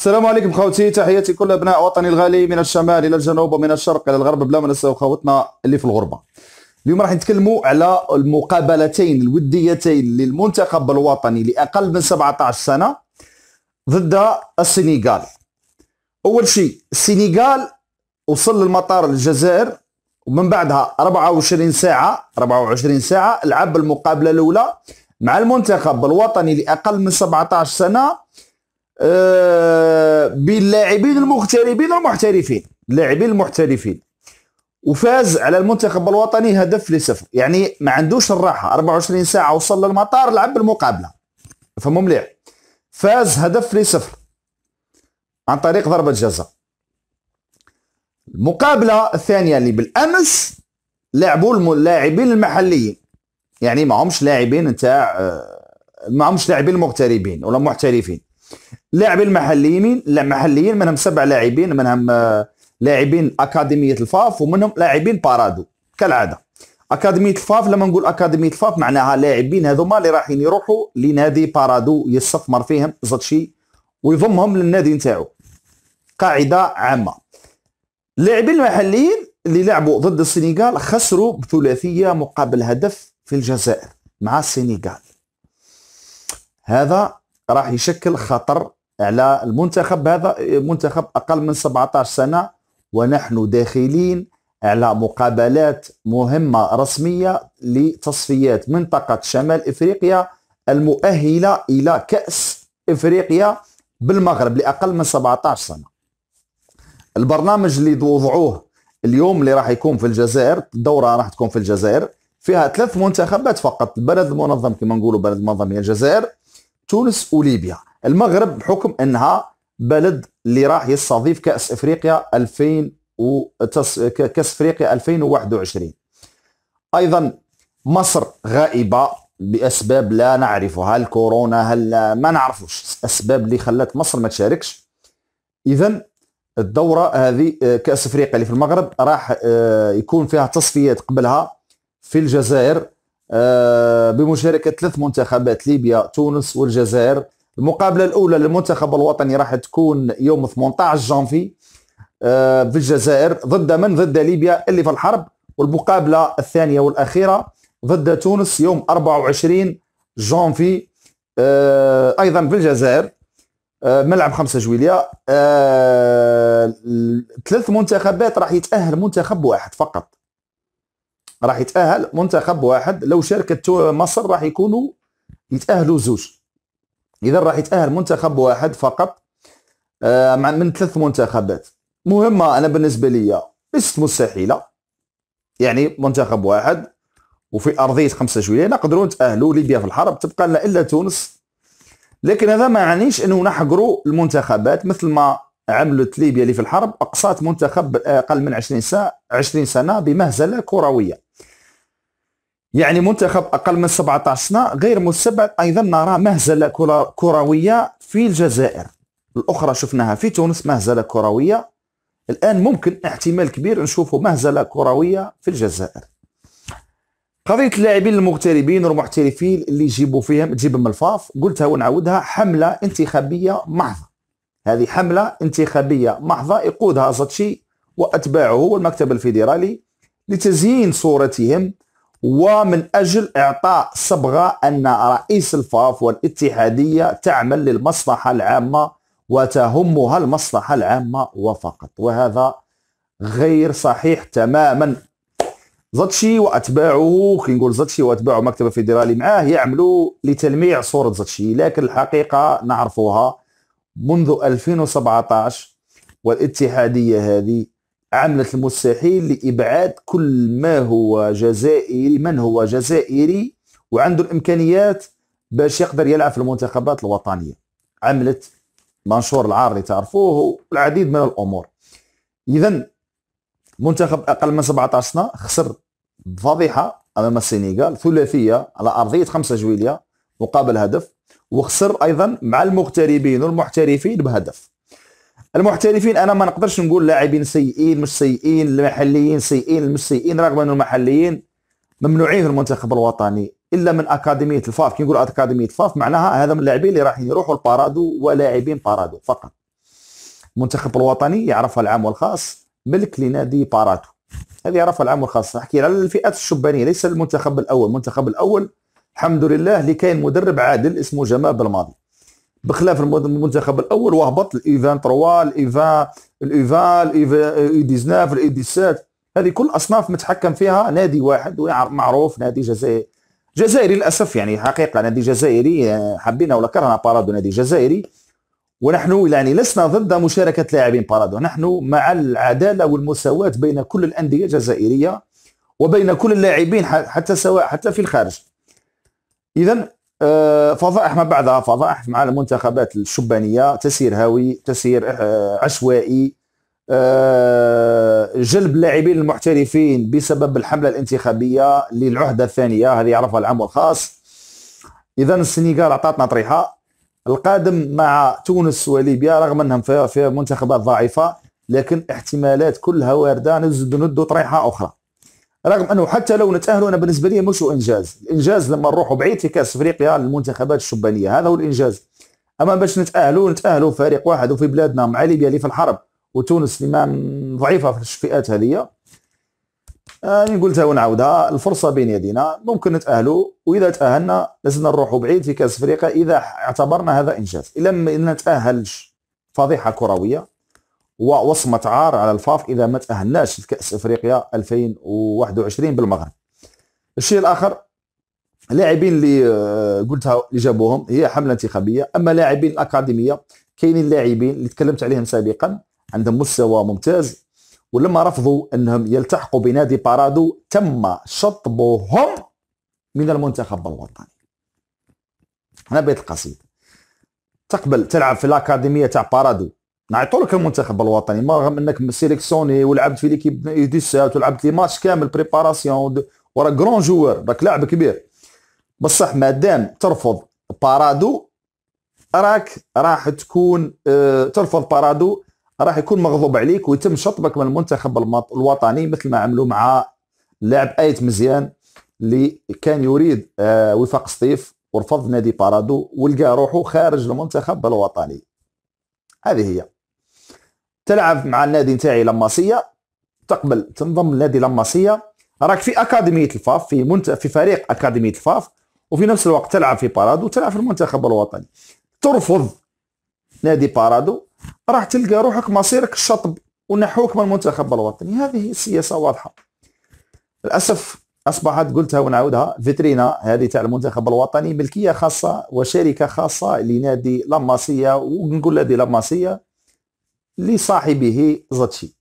السلام عليكم خوتي تحياتي كل ابناء وطني الغالي من الشمال الى الجنوب ومن الشرق الى الغرب بلا ما نساو خوتنا اللي في الغربه اليوم راح نتكلموا على المقابلتين الوديتين للمنتخب الوطني لاقل من 17 سنه ضد السنغال اول شيء السنغال وصل للمطار الجزائر ومن بعدها 24 ساعه 24 ساعه لعب المقابله الاولى مع المنتخب الوطني لاقل من 17 سنه آه، باللاعبين المغتربين والمحترفين اللاعبين المحترفين وفاز على المنتخب الوطني هدف لصفر يعني ما عندوش الراحه 24 ساعه وصل للمطار لعب المقابله فهموا مليح فاز هدف لصفر عن طريق ضربه جزاء المقابله الثانيه اللي بالامس لعبوا اللاعبين المحليين يعني ما همش لاعبين نتاع آه، ما همش لاعبين مغتربين ولا محترفين اللاعبين المحليين المحليين منهم سبع لاعبين منهم آه، لاعبين اكاديميه الفاف ومنهم لاعبين بارادو كالعاده اكاديميه الفاف لما نقول اكاديميه الفاف معناها لاعبين هذوما اللي رايحين يروحوا لنادي بارادو يستثمر فيهم شي ويضمهم للنادي نتاعو قاعده عامه اللاعبين المحليين اللي لعبوا ضد السنغال خسروا بثلاثيه مقابل هدف في الجزائر مع السنغال هذا راح يشكل خطر على المنتخب هذا منتخب اقل من 17 سنه ونحن داخلين على مقابلات مهمه رسميه لتصفيات منطقه شمال افريقيا المؤهله الى كاس افريقيا بالمغرب لاقل من 17 سنه البرنامج اللي وضعوه اليوم اللي راح يكون في الجزائر الدوره راح تكون في الجزائر فيها ثلاث منتخبات فقط البلد المنظم كما نقولوا بلد منظم هي الجزائر تونس وليبيا المغرب بحكم انها بلد اللي راح يستضيف كاس افريقيا 2000 و... كاس افريقيا 2021 ايضا مصر غائبه باسباب لا نعرفها هل كورونا هل ما نعرفوش الاسباب اللي خلت مصر ما تشاركش اذا الدوره هذه كاس افريقيا اللي في المغرب راح آه، يكون فيها تصفيات قبلها في الجزائر آه، بمشاركه ثلاث منتخبات ليبيا تونس والجزائر المقابله الاولى للمنتخب الوطني راح تكون يوم 18 جانفي آه، في الجزائر ضد من ضد ليبيا اللي في الحرب والمقابله الثانيه والاخيره ضد تونس يوم 24 جانفي آه، ايضا في الجزائر ملعب 5 جويلية ثلاث منتخبات راح يتأهل منتخب واحد فقط راح يتاهل منتخب واحد لو شاركت مصر راح يكونوا يتاهلوا زوج اذا راح يتاهل منتخب واحد فقط آه، مع من ثلاث منتخبات مهمه انا بالنسبه لي ليست مستحيله يعني منتخب واحد وفي ارضيه خمسة جويليه نقدروا نتاهلوا ليبيا في الحرب تبقى لنا الا تونس لكن هذا ما يعنيش انه نحقروا المنتخبات مثل ما عملت ليبيا اللي في الحرب اقصات منتخب اقل من 20 سنه 20 سنه بمهزله كرويه يعني منتخب اقل من 17 سنه غير مستبعد ايضا نرى مهزله كرويه في الجزائر الاخرى شفناها في تونس مهزله كرويه الان ممكن احتمال كبير نشوفوا مهزله كرويه في الجزائر قضيه اللاعبين المغتربين والمحترفين اللي يجيبوا فيهم تجيبهم الفاف قلتها ونعاودها حمله انتخابيه محضه هذه حمله انتخابيه محضه يقودها زاتشي واتباعه والمكتب الفيدرالي لتزيين صورتهم ومن أجل إعطاء صبغة أن رئيس الفاف والاتحادية تعمل للمصلحة العامة وتهمها المصلحة العامة وفقط وهذا غير صحيح تماما زاتشي واتباعه كي نقول زاتشي واتباعه مكتب الفيدرالي معاه يعملوا لتلميع صوره زاتشي لكن الحقيقه نعرفوها منذ 2017 والاتحاديه هذه عملت المستحيل لابعاد كل ما هو جزائري من هو جزائري وعنده الامكانيات باش يقدر يلعب في المنتخبات الوطنيه عملت منشور العار اللي تعرفوه والعديد من الامور اذا منتخب اقل من 17 سنه خسر فضيحه امام السنغال ثلاثيه على ارضيه 5 جويليه مقابل هدف وخسر ايضا مع المغتربين والمحترفين بهدف المحترفين انا ما نقدرش نقول لاعبين سيئين مش سيئين المحليين سيئين مش سيئين رغم ان المحليين ممنوعين في المنتخب الوطني الا من اكاديميه الفاف كي نقول اكاديميه الفاف معناها هذا من اللاعبين اللي راح يروحوا لبارادو ولاعبين بارادو فقط المنتخب الوطني يعرفها العام والخاص ملك لنادي بارادو هذه يعرفها العام والخاص نحكي على الفئات الشبانيه ليس المنتخب الاول المنتخب الاول الحمد لله اللي كاين مدرب عادل اسمه جمال بالماضي بخلاف المنتخب الاول وهبط الايفان 3 الايفان الايفان الاي 19 الاي 17 هذه كل اصناف متحكم فيها نادي واحد معروف نادي جزائري جزائري للاسف يعني حقيقه نادي جزائري آه، حبينا ولا كرهنا بارادو نادي جزائري ونحن يعني لسنا ضد مشاركه لاعبين بارادو نحن مع العداله والمساواه بين كل الانديه الجزائريه وبين كل اللاعبين حتى سواء حتى في الخارج اذا آه، فضائح ما بعدها فضائح مع المنتخبات الشبانيه تسير هاوي تسير آه، عشوائي آه، جلب اللاعبين المحترفين بسبب الحمله الانتخابيه للعهده الثانيه هذه يعرفها العام والخاص اذا السنغال اعطتنا طريحه القادم مع تونس وليبيا رغم انهم في منتخبات ضعيفه لكن احتمالات كلها وارده نزيد ندو طريحه اخرى رغم انه حتى لو نتاهلوا انا بالنسبه لي مش انجاز الانجاز لما نروحوا بعيد في كاس افريقيا للمنتخبات الشبانيه هذا هو الانجاز اما باش نتاهلوا نتاهلوا فريق واحد وفي بلادنا مع ليبيا اللي في الحرب وتونس اللي ما ضعيفه في الشفئات هذه يعني قلتها ونعاودها الفرصه بين يدينا ممكن نتاهلوا واذا تاهلنا لازم نروحوا بعيد في كاس افريقيا اذا اعتبرنا هذا انجاز الا ما نتاهلش فضيحه كرويه ووصمه عار على الفاف اذا ما تاهلناش لكاس افريقيا 2021 بالمغرب الشيء الاخر اللاعبين اللي آه، قلتها اللي جابوهم هي حمله انتخابيه اما لاعبين الاكاديميه كاينين لاعبين اللي تكلمت عليهم سابقا عندهم مستوى ممتاز ولما رفضوا انهم يلتحقوا بنادي بارادو تم شطبهم من المنتخب الوطني هنا بيت القصيد تقبل تلعب في الاكاديميه تاع بارادو نعيطوا لك المنتخب الوطني ما رغم انك سيليكسيوني ولعبت في ليكيب يو 17 ولعبت لي ماتش كامل بريباراسيون وراك كرون جوار راك لاعب كبير بصح مادام ترفض بارادو راك راح تكون اه ترفض بارادو راح يكون مغضوب عليك ويتم شطبك من المنتخب الوطني مثل ما عملوا مع لاعب ايت مزيان اللي كان يريد اه وفاق سطيف ورفض نادي بارادو ولقى روحه خارج المنتخب الوطني هذه هي تلعب مع النادي نتاعي لماسيه تقبل تنضم لنادي لماسيه راك في اكاديميه الفاف في منت... في فريق اكاديميه الفاف وفي نفس الوقت تلعب في بارادو تلعب في المنتخب الوطني ترفض نادي بارادو راح تلقى روحك مصيرك الشطب ونحوك من المنتخب الوطني هذه سياسه واضحه للاسف اصبحت قلتها ونعاودها فيترينا هذه تاع المنتخب الوطني ملكيه خاصه وشركه خاصه لنادي لاماسيه ونقول نادي لاماسيه لصاحبه زاتشي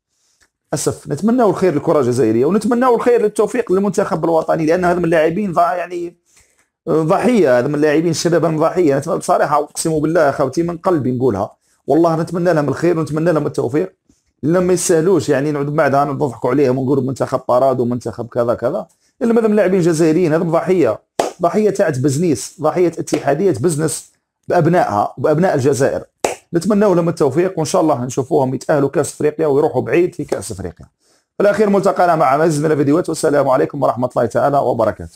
اسف نتمنى الخير للكره الجزائريه ونتمنى الخير للتوفيق للمنتخب الوطني لان هذا من اللاعبين يعني ضحيه هذا من اللاعبين الشباب ضحيه نتمنى بصراحه اقسم بالله اخوتي من قلبي نقولها والله نتمنى لهم الخير ونتمنى لهم التوفيق الا ما يسهلوش يعني نعود بعدها نضحكوا عليهم ونقولوا منتخب باراد ومنتخب كذا كذا الا من اللاعبين الجزائريين هذا ضحيه ضحيه تاعت بزنيس ضحيه اتحاديه بزنس بابنائها وبابناء الجزائر نتمناو لهم التوفيق وان شاء الله نشوفوهم يتاهلوا كاس افريقيا ويروحوا بعيد في كاس افريقيا في الاخير ملتقانا مع مزيد من الفيديوهات والسلام عليكم ورحمه الله تعالى وبركاته